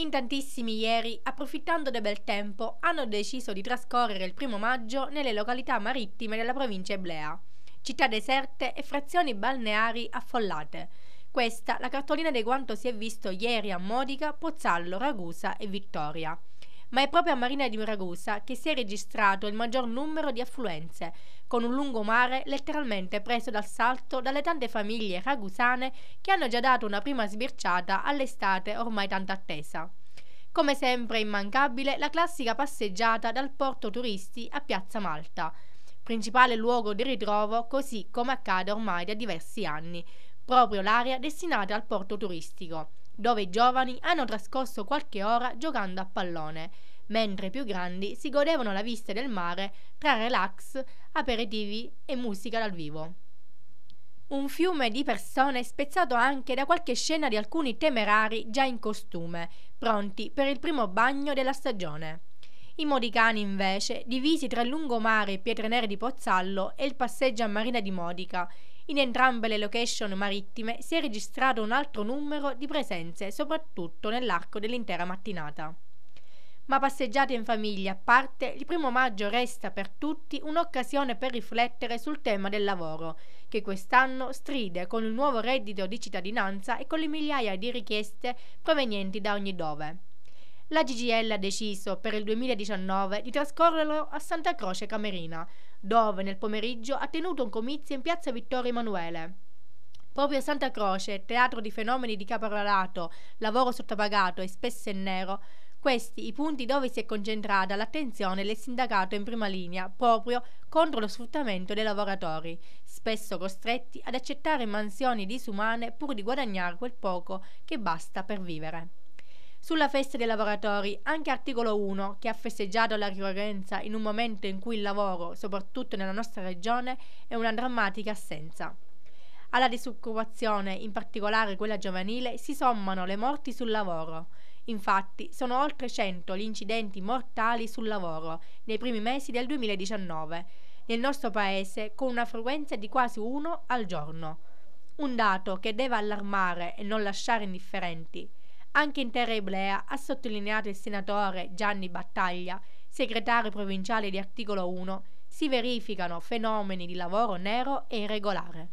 In tantissimi ieri, approfittando del bel tempo, hanno deciso di trascorrere il primo maggio nelle località marittime della provincia eblea. Città deserte e frazioni balneari affollate. Questa la cartolina di quanto si è visto ieri a Modica, Pozzallo, Ragusa e Vittoria ma è proprio a Marina di Muragusa che si è registrato il maggior numero di affluenze, con un lungo mare letteralmente preso d'assalto dalle tante famiglie ragusane che hanno già dato una prima sbirciata all'estate ormai tanto attesa. Come sempre immancabile la classica passeggiata dal porto turisti a Piazza Malta, principale luogo di ritrovo così come accade ormai da diversi anni, proprio l'area destinata al porto turistico dove i giovani hanno trascorso qualche ora giocando a pallone, mentre i più grandi si godevano la vista del mare tra relax, aperitivi e musica dal vivo. Un fiume di persone spezzato anche da qualche scena di alcuni temerari già in costume, pronti per il primo bagno della stagione. I modicani, invece, divisi tra il lungomare e pietre nere di Pozzallo e il passeggio a Marina di Modica, in entrambe le location marittime si è registrato un altro numero di presenze, soprattutto nell'arco dell'intera mattinata. Ma passeggiate in famiglia a parte, il primo maggio resta per tutti un'occasione per riflettere sul tema del lavoro, che quest'anno stride con il nuovo reddito di cittadinanza e con le migliaia di richieste provenienti da ogni dove la GGL ha deciso per il 2019 di trascorrerlo a Santa Croce Camerina, dove nel pomeriggio ha tenuto un comizio in piazza Vittorio Emanuele. Proprio a Santa Croce, teatro di fenomeni di caporalato, lavoro sottopagato e spesso in nero, questi i punti dove si è concentrata l'attenzione del sindacato in prima linea, proprio contro lo sfruttamento dei lavoratori, spesso costretti ad accettare mansioni disumane pur di guadagnare quel poco che basta per vivere. Sulla festa dei lavoratori, anche articolo 1, che ha festeggiato la ricorrenza in un momento in cui il lavoro, soprattutto nella nostra regione, è una drammatica assenza. Alla disoccupazione, in particolare quella giovanile, si sommano le morti sul lavoro. Infatti, sono oltre 100 gli incidenti mortali sul lavoro nei primi mesi del 2019, nel nostro paese con una frequenza di quasi uno al giorno. Un dato che deve allarmare e non lasciare indifferenti. Anche in terra iblea, ha sottolineato il senatore Gianni Battaglia, segretario provinciale di Articolo 1, si verificano fenomeni di lavoro nero e irregolare.